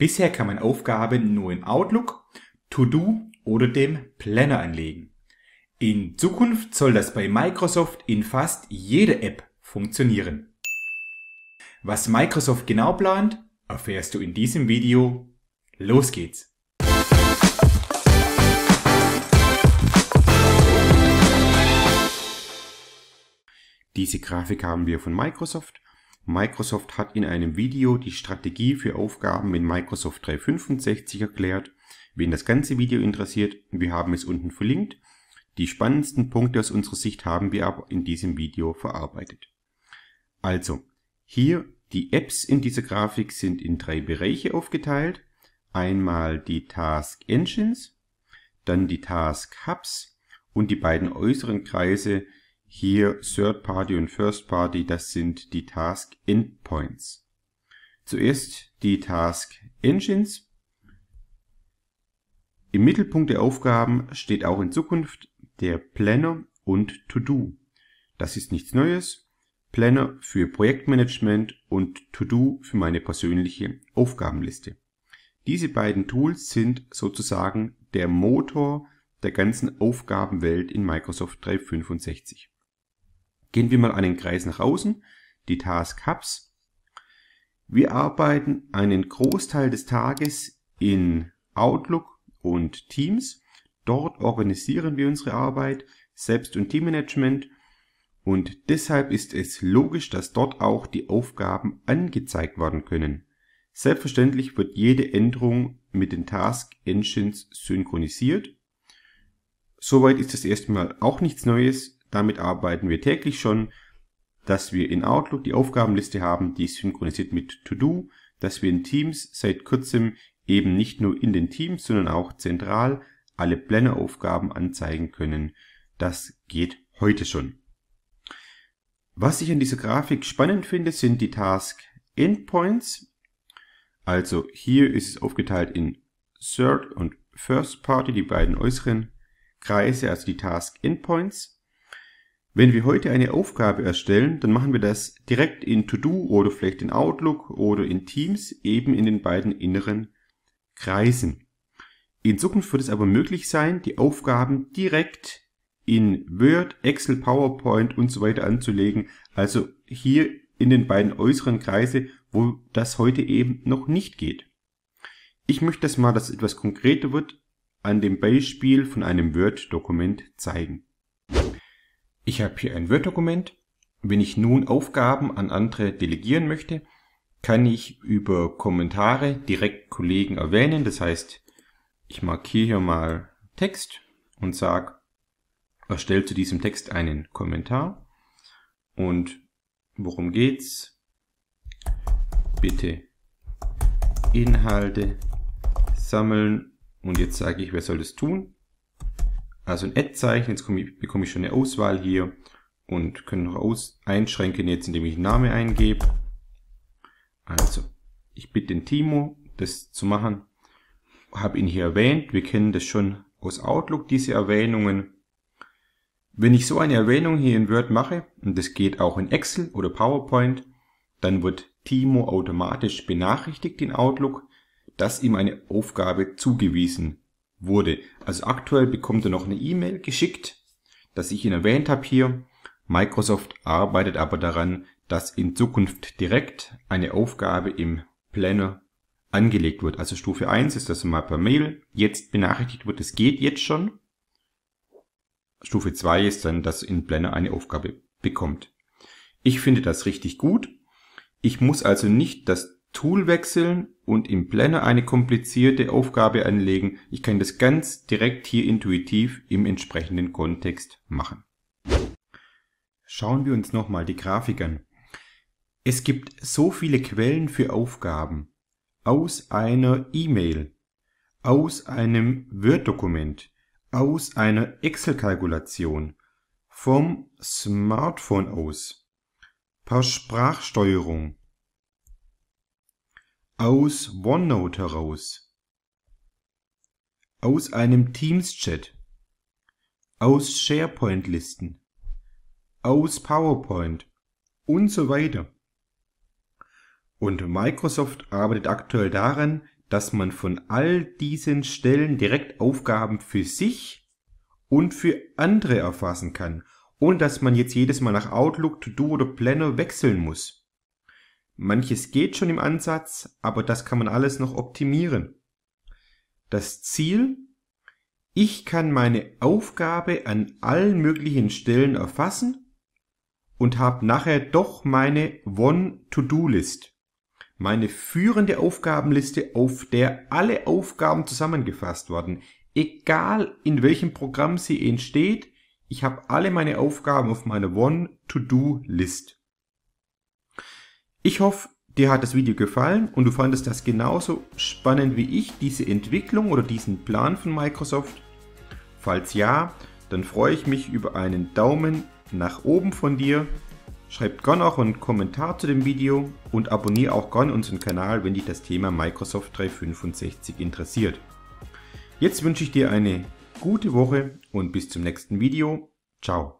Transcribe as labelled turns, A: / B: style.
A: Bisher kann man Aufgaben nur in Outlook, To-Do oder dem Planner anlegen. In Zukunft soll das bei Microsoft in fast jeder App funktionieren. Was Microsoft genau plant, erfährst du in diesem Video. Los geht's! Diese Grafik haben wir von Microsoft Microsoft hat in einem Video die Strategie für Aufgaben in Microsoft 365 erklärt. Wen das ganze Video interessiert, wir haben es unten verlinkt. Die spannendsten Punkte aus unserer Sicht haben wir aber in diesem Video verarbeitet. Also, hier die Apps in dieser Grafik sind in drei Bereiche aufgeteilt. Einmal die Task Engines, dann die Task Hubs und die beiden äußeren Kreise hier Third Party und First Party, das sind die Task Endpoints. Zuerst die Task Engines. Im Mittelpunkt der Aufgaben steht auch in Zukunft der Planner und To Do. Das ist nichts Neues. Planner für Projektmanagement und To Do für meine persönliche Aufgabenliste. Diese beiden Tools sind sozusagen der Motor der ganzen Aufgabenwelt in Microsoft 365. Gehen wir mal einen Kreis nach außen, die Task Hubs. Wir arbeiten einen Großteil des Tages in Outlook und Teams. Dort organisieren wir unsere Arbeit, Selbst- und Teammanagement und deshalb ist es logisch, dass dort auch die Aufgaben angezeigt werden können. Selbstverständlich wird jede Änderung mit den Task Engines synchronisiert. Soweit ist das erstmal auch nichts Neues. Damit arbeiten wir täglich schon, dass wir in Outlook die Aufgabenliste haben, die ist synchronisiert mit To Do, dass wir in Teams seit kurzem eben nicht nur in den Teams, sondern auch zentral alle Planner-Aufgaben anzeigen können. Das geht heute schon. Was ich an dieser Grafik spannend finde, sind die Task Endpoints. Also hier ist es aufgeteilt in Third und First Party, die beiden äußeren Kreise, also die Task Endpoints. Wenn wir heute eine Aufgabe erstellen, dann machen wir das direkt in To-Do oder vielleicht in Outlook oder in Teams eben in den beiden inneren Kreisen. In Zukunft wird es aber möglich sein, die Aufgaben direkt in Word, Excel, PowerPoint und so weiter anzulegen. Also hier in den beiden äußeren Kreise, wo das heute eben noch nicht geht. Ich möchte das mal, dass es etwas konkreter wird, an dem Beispiel von einem Word-Dokument zeigen. Ich habe hier ein Word-Dokument. Wenn ich nun Aufgaben an andere delegieren möchte, kann ich über Kommentare direkt Kollegen erwähnen. Das heißt, ich markiere hier mal Text und sage, erstell zu diesem Text einen Kommentar. Und worum geht's? Bitte Inhalte sammeln. Und jetzt sage ich, wer soll das tun? Also ein Add-Zeichen, jetzt bekomme ich schon eine Auswahl hier und können noch aus einschränken jetzt, indem ich einen Namen eingebe. Also, ich bitte den Timo, das zu machen. Habe ihn hier erwähnt. Wir kennen das schon aus Outlook, diese Erwähnungen. Wenn ich so eine Erwähnung hier in Word mache, und das geht auch in Excel oder PowerPoint, dann wird Timo automatisch benachrichtigt in Outlook, dass ihm eine Aufgabe zugewiesen wurde. Also aktuell bekommt er noch eine E-Mail geschickt, dass ich ihn erwähnt habe hier. Microsoft arbeitet aber daran, dass in Zukunft direkt eine Aufgabe im Planner angelegt wird. Also Stufe 1 ist, dass mal per Mail jetzt benachrichtigt wird, es geht jetzt schon. Stufe 2 ist dann, dass in Planner eine Aufgabe bekommt. Ich finde das richtig gut. Ich muss also nicht das Tool wechseln und im Planner eine komplizierte Aufgabe anlegen. Ich kann das ganz direkt hier intuitiv im entsprechenden Kontext machen. Schauen wir uns nochmal die Grafik an. Es gibt so viele Quellen für Aufgaben. Aus einer E-Mail, aus einem Word-Dokument, aus einer Excel-Kalkulation, vom Smartphone aus, per Sprachsteuerung, aus OneNote heraus, aus einem Teams-Chat, aus SharePoint-Listen, aus PowerPoint und so weiter. Und Microsoft arbeitet aktuell daran, dass man von all diesen Stellen direkt Aufgaben für sich und für andere erfassen kann und dass man jetzt jedes Mal nach Outlook, To Do oder Planner wechseln muss. Manches geht schon im Ansatz, aber das kann man alles noch optimieren. Das Ziel? Ich kann meine Aufgabe an allen möglichen Stellen erfassen und habe nachher doch meine One-To-Do-List, meine führende Aufgabenliste, auf der alle Aufgaben zusammengefasst werden. Egal in welchem Programm sie entsteht, ich habe alle meine Aufgaben auf meiner One-To-Do-List. Ich hoffe, dir hat das Video gefallen und du fandest das genauso spannend wie ich, diese Entwicklung oder diesen Plan von Microsoft. Falls ja, dann freue ich mich über einen Daumen nach oben von dir. Schreib gerne auch einen Kommentar zu dem Video und abonniere auch gerne unseren Kanal, wenn dich das Thema Microsoft 365 interessiert. Jetzt wünsche ich dir eine gute Woche und bis zum nächsten Video. Ciao.